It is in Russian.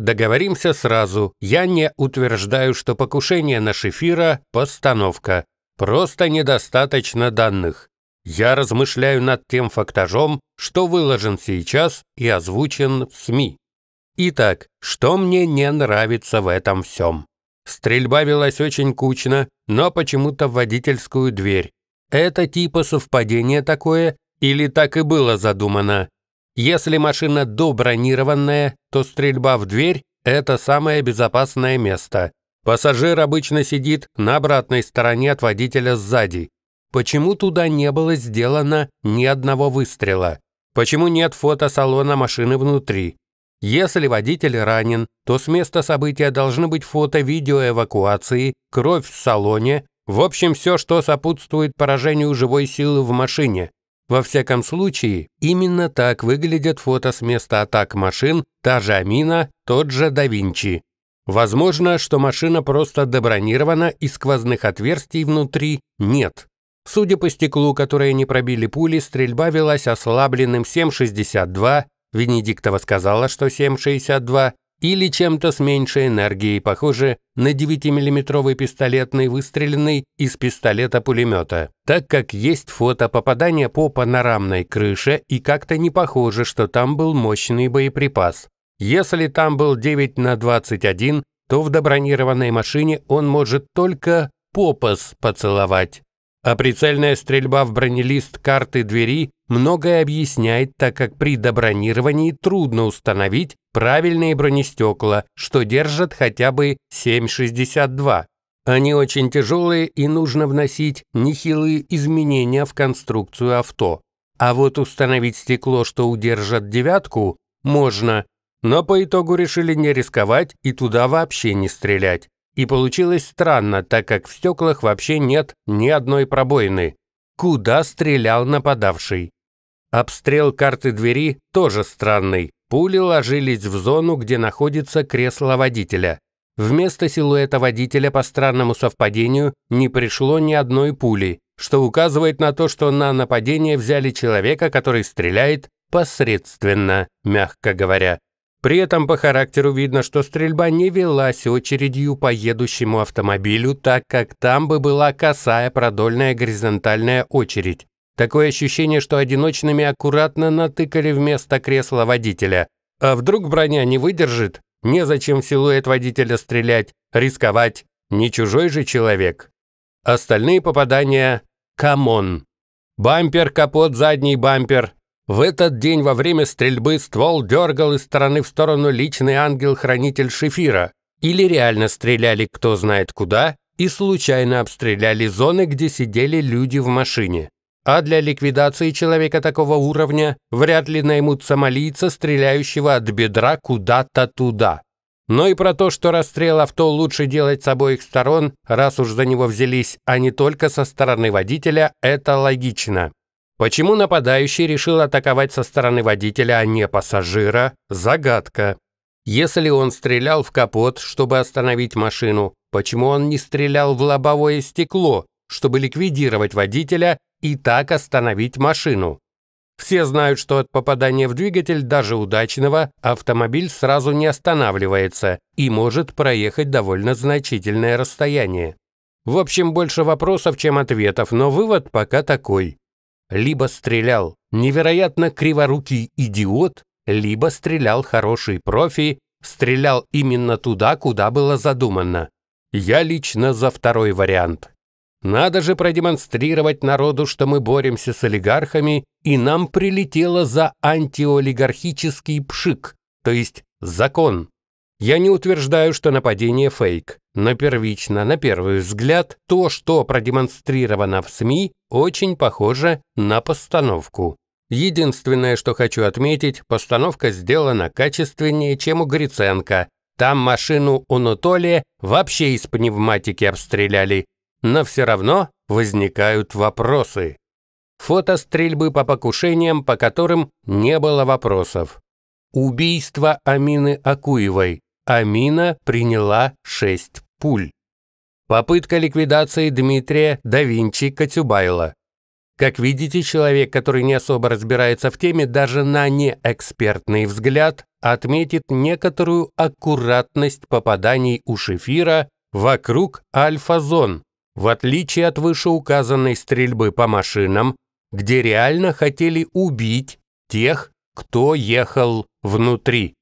Договоримся сразу. Я не утверждаю, что покушение на Шефира – постановка. Просто недостаточно данных. Я размышляю над тем фактажом, что выложен сейчас и озвучен в СМИ. Итак, что мне не нравится в этом всем? Стрельба велась очень кучно, но почему-то в водительскую дверь. Это типа совпадение такое или так и было задумано? Если машина добронированная, то стрельба в дверь – это самое безопасное место. Пассажир обычно сидит на обратной стороне от водителя сзади. Почему туда не было сделано ни одного выстрела? Почему нет фото салона машины внутри? Если водитель ранен, то с места события должны быть фото видео эвакуации, кровь в салоне, в общем, все, что сопутствует поражению живой силы в машине. Во всяком случае, именно так выглядят фото с места атак машин, та же Амина, тот же да Винчи. Возможно, что машина просто добронирована и сквозных отверстий внутри нет. Судя по стеклу, которое не пробили пули, стрельба велась ослабленным 7,62, Венедиктова сказала, что 7,62, или чем-то с меньшей энергией, похоже на 9-миллиметровый пистолетный, выстреленный из пистолета-пулемета, так как есть фото попадания по панорамной крыше и как-то не похоже, что там был мощный боеприпас. Если там был 9 на 21, то в добронированной машине он может только попас поцеловать. А прицельная стрельба в бронелист карты двери многое объясняет, так как при добронировании трудно установить правильные бронестекла, что держат хотя бы 7,62. Они очень тяжелые и нужно вносить нехилые изменения в конструкцию авто. А вот установить стекло, что удержит девятку, можно, но по итогу решили не рисковать и туда вообще не стрелять. И получилось странно, так как в стеклах вообще нет ни одной пробоины. Куда стрелял нападавший? Обстрел карты двери тоже странный. Пули ложились в зону, где находится кресло водителя. Вместо силуэта водителя по странному совпадению не пришло ни одной пули, что указывает на то, что на нападение взяли человека, который стреляет посредственно, мягко говоря. При этом по характеру видно, что стрельба не велась очередью по едущему автомобилю, так как там бы была косая продольная горизонтальная очередь. Такое ощущение, что одиночными аккуратно натыкали вместо кресла водителя. А вдруг броня не выдержит? Незачем в силуэт водителя стрелять, рисковать. Не чужой же человек. Остальные попадания – камон. Бампер, капот, задний бампер, в этот день во время стрельбы ствол дергал из стороны в сторону личный ангел-хранитель Шефира. Или реально стреляли кто знает куда и случайно обстреляли зоны, где сидели люди в машине. А для ликвидации человека такого уровня вряд ли наймут сомалийца, стреляющего от бедра куда-то туда. Но и про то, что расстрел авто лучше делать с обоих сторон, раз уж за него взялись, а не только со стороны водителя, это логично. Почему нападающий решил атаковать со стороны водителя, а не пассажира – загадка. Если он стрелял в капот, чтобы остановить машину, почему он не стрелял в лобовое стекло, чтобы ликвидировать водителя и так остановить машину? Все знают, что от попадания в двигатель, даже удачного, автомобиль сразу не останавливается и может проехать довольно значительное расстояние. В общем, больше вопросов, чем ответов, но вывод пока такой либо стрелял невероятно криворукий идиот, либо стрелял хороший профи, стрелял именно туда, куда было задумано. Я лично за второй вариант. Надо же продемонстрировать народу, что мы боремся с олигархами, и нам прилетело за антиолигархический пшик, то есть закон. Я не утверждаю, что нападение фейк. Но первично, на первый взгляд, то, что продемонстрировано в СМИ, очень похоже на постановку. Единственное, что хочу отметить, постановка сделана качественнее, чем у Гриценко. Там машину у Нутолия вообще из пневматики обстреляли. Но все равно возникают вопросы. Фото стрельбы по покушениям, по которым не было вопросов. Убийство Амины Акуевой. Амина приняла 6 пуль. Попытка ликвидации Дмитрия да Винчи Катюбайла. Как видите, человек, который не особо разбирается в теме, даже на неэкспертный взгляд, отметит некоторую аккуратность попаданий у шефира вокруг альфа-зон, в отличие от вышеуказанной стрельбы по машинам, где реально хотели убить тех, кто ехал внутри.